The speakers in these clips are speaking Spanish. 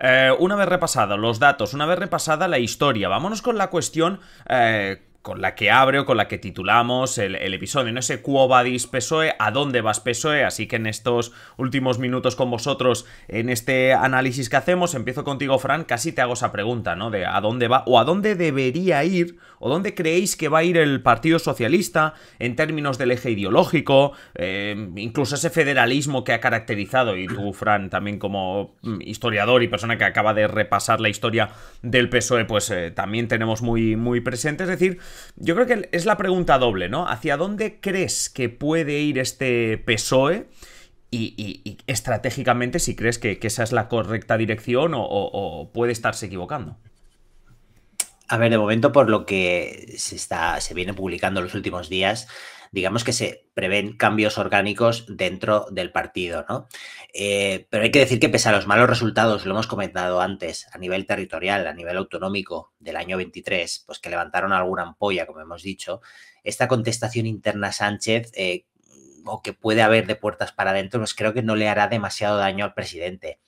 Eh, una vez repasados los datos, una vez repasada la historia, vámonos con la cuestión eh, con la que abre o con la que titulamos el, episodio, no ese va dis PSOE, a dónde vas PSOE, así que en estos últimos minutos con vosotros, en este análisis que hacemos, empiezo contigo Fran, casi te hago esa pregunta, ¿no? De a dónde va o a dónde debería ir o dónde creéis que va a ir el Partido Socialista en términos del eje ideológico, eh, incluso ese federalismo que ha caracterizado, y tú Fran también como mm, historiador y persona que acaba de repasar la historia del PSOE, pues eh, también tenemos muy, muy presente, es decir, yo creo que es la pregunta doble, ¿no? ¿Hacia dónde crees que puede ir este PSOE? Y, estratégicamente, si crees que, esa es la correcta dirección o puede estarse equivocando. A ver, de momento, por lo que se, está, se viene publicando en los últimos días, digamos que se prevén cambios orgánicos dentro del partido, ¿no? Eh, pero hay que decir que pese a los malos resultados, lo hemos comentado antes, a nivel territorial, a nivel autonómico del año 23, pues que levantaron alguna ampolla, como hemos dicho, esta contestación interna Sánchez, eh, o que puede haber de puertas para adentro, pues creo que no le hará demasiado daño al presidente.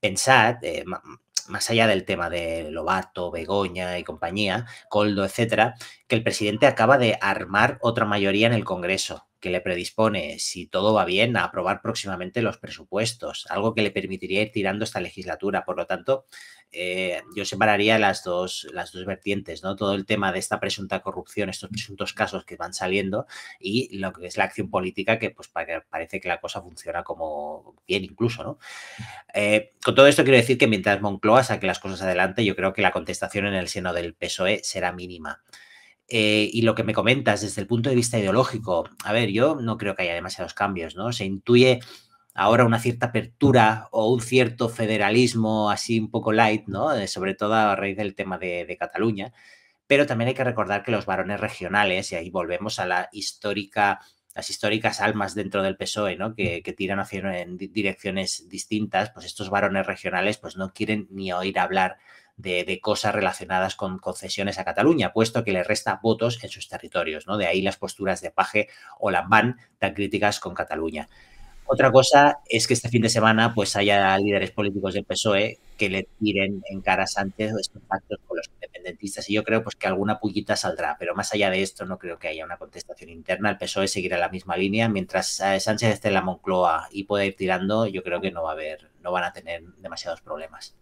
Pensad, eh, más allá del tema de Lobato, Begoña y compañía, Coldo, etcétera, que el presidente acaba de armar otra mayoría en el Congreso que le predispone, si todo va bien, a aprobar próximamente los presupuestos, algo que le permitiría ir tirando esta legislatura. Por lo tanto, eh, yo separaría las dos, las dos vertientes, ¿no? Todo el tema de esta presunta corrupción, estos presuntos casos que van saliendo y lo que es la acción política, que pues parece que la cosa funciona como bien incluso, ¿no? Eh, con todo esto quiero decir que mientras Moncloa saque las cosas adelante, yo creo que la contestación en el seno del PSOE será mínima. Eh, y lo que me comentas desde el punto de vista ideológico, a ver, yo no creo que haya demasiados cambios, ¿no? Se intuye ahora una cierta apertura o un cierto federalismo así un poco light, ¿no? Eh, sobre todo a raíz del tema de, Cataluña, pero también hay que recordar que los varones regionales, y ahí volvemos a la histórica las históricas almas dentro del PSOE, ¿no? Que, tiran hacia en direcciones distintas, pues estos varones regionales pues no quieren ni oír hablar de, cosas relacionadas con concesiones a Cataluña, puesto que le resta votos en sus territorios. ¿no? De ahí las posturas de Paje o Lambán tan críticas con Cataluña. Otra cosa es que este fin de semana pues haya líderes políticos del PSOE que le tiren en cara a Sánchez estos pactos con los independentistas y yo creo pues que alguna puñita saldrá, pero más allá de esto no creo que haya una contestación interna, el PSOE seguirá la misma línea, mientras eh, Sánchez esté en la Moncloa y pueda ir tirando, yo creo que no va a haber no van a tener demasiados problemas.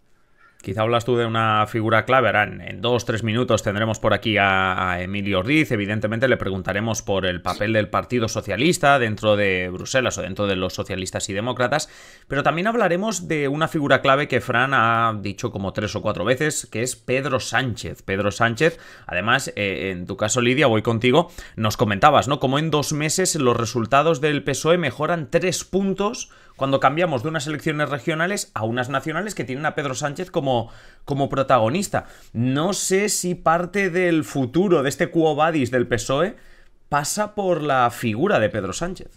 Quizá hablas tú de una figura clave, ahora en, dos dos, tres minutos tendremos por aquí a, Emilio Riz, evidentemente le preguntaremos por el papel del Partido Socialista dentro de Bruselas o dentro de los socialistas y demócratas, pero también hablaremos de una figura clave que Fran ha dicho como tres o cuatro veces, que es Pedro Sánchez. Pedro Sánchez, además, eh, en tu caso Lidia, voy contigo, nos comentabas, ¿no? Como en dos meses los resultados del PSOE mejoran tres puntos cuando cambiamos de unas elecciones regionales a unas nacionales que tienen a Pedro Sánchez como, como protagonista. No sé si parte del futuro de este quo vadis del PSOE pasa por la figura de Pedro Sánchez.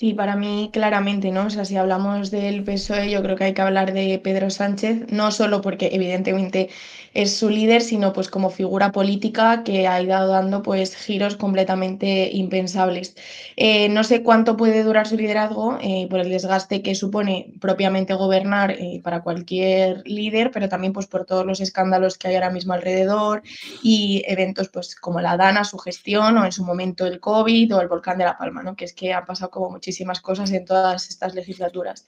Sí, para mí claramente, ¿no? O sea, si hablamos del PSOE, yo creo que hay que hablar de Pedro Sánchez, no solo porque evidentemente es su líder, sino pues como figura política que ha ido dando pues giros completamente impensables. Eh, no sé cuánto puede durar su liderazgo eh, por el desgaste que supone propiamente gobernar eh, para cualquier líder, pero también pues por todos los escándalos que hay ahora mismo alrededor y eventos pues como la DANA, su gestión o en su momento el COVID o el volcán de La Palma, ¿no? Que es que ha pasado como muchísimo muchísimas cosas en todas estas legislaturas.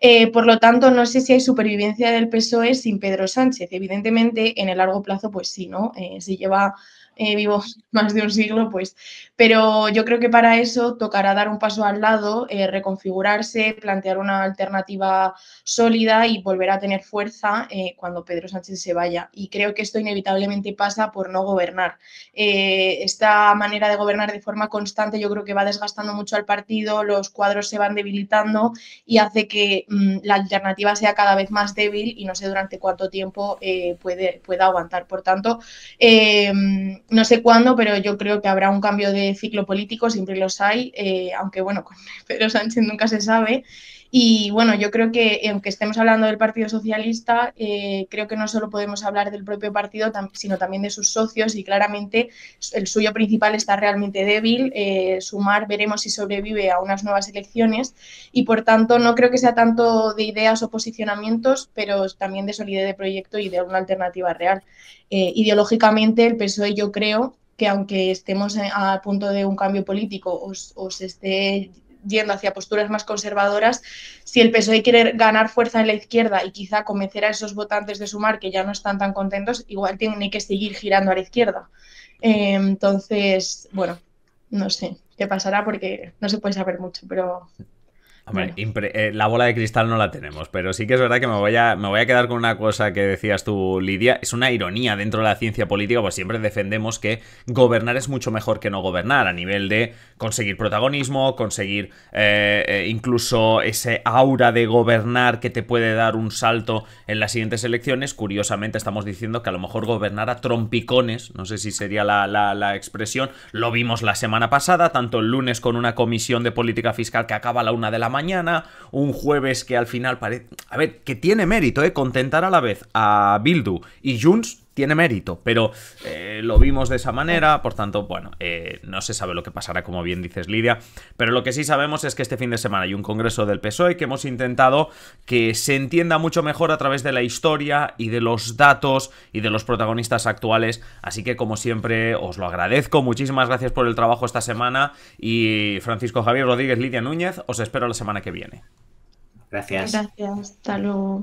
Eh, por lo tanto, no sé si hay supervivencia del PSOE sin Pedro Sánchez. Evidentemente, en el largo plazo, pues sí, ¿no? Eh, si lleva eh, vivo vivos más de un siglo, pues. Pero yo creo que para eso tocará dar un paso al lado, eh, reconfigurarse, plantear una alternativa sólida y volver a tener fuerza cuando Pedro Sánchez se vaya. Y creo que esto inevitablemente pasa por no gobernar. esta manera de gobernar de forma constante yo creo que va desgastando mucho al partido, los cuadros se van debilitando y hace que mm, la alternativa sea cada vez más débil y no sé durante cuánto tiempo eh, puede, pueda aguantar. Por tanto, eh, no sé cuándo, pero yo creo que habrá un cambio de ciclo político, siempre los hay, eh, aunque bueno, con Pedro Sánchez nunca se sabe. Y bueno, yo creo que aunque estemos hablando del Partido Socialista, creo que no solo podemos hablar del propio partido, sino también de sus socios y claramente el suyo principal está realmente débil. sumar veremos si sobrevive a unas nuevas elecciones y por tanto no creo que sea tanto de ideas o posicionamientos, pero también de solidez de proyecto y de una alternativa real. Eh, ideológicamente el PSOE yo creo que aunque estemos a punto de un cambio político o, se esté yendo hacia posturas más conservadoras, si el PSOE quiere ganar fuerza en la izquierda y quizá convencer a esos votantes de sumar que ya no están tan contentos, igual tiene que seguir girando a la izquierda. Eh, entonces, bueno, no sé qué pasará porque no se puede saber mucho, pero eh, la bola de cristal no la tenemos, pero sí que es verdad que me voy, a, me voy a quedar con una cosa que decías tú, Lidia. Es una ironía dentro de la ciencia política, pues siempre defendemos que gobernar es mucho mejor que no gobernar, a nivel de conseguir protagonismo, conseguir eh, eh, incluso ese aura de gobernar que te puede dar un salto en las siguientes elecciones. Curiosamente estamos diciendo que a lo mejor gobernar a trompicones, no sé si sería la, la, la expresión, lo vimos la semana pasada, tanto el lunes con una comisión de política fiscal que acaba a la una de la mañana, mañana, un jueves que al final parece... A ver, que tiene mérito, ¿eh? Contentar a la vez a Bildu y Junts tiene mérito, pero eh, lo vimos de esa manera, por tanto, bueno, eh, no se sabe lo que pasará, como bien dices Lidia, pero lo que sí sabemos es que este fin de semana hay un congreso del PSOE que hemos intentado que se entienda mucho mejor a través de la historia y de los datos y de los protagonistas actuales, así que como siempre os lo agradezco, muchísimas gracias por el trabajo esta semana y Francisco Javier Rodríguez, Lidia Núñez, os espero la semana que viene. Gracias. Gracias, hasta luego.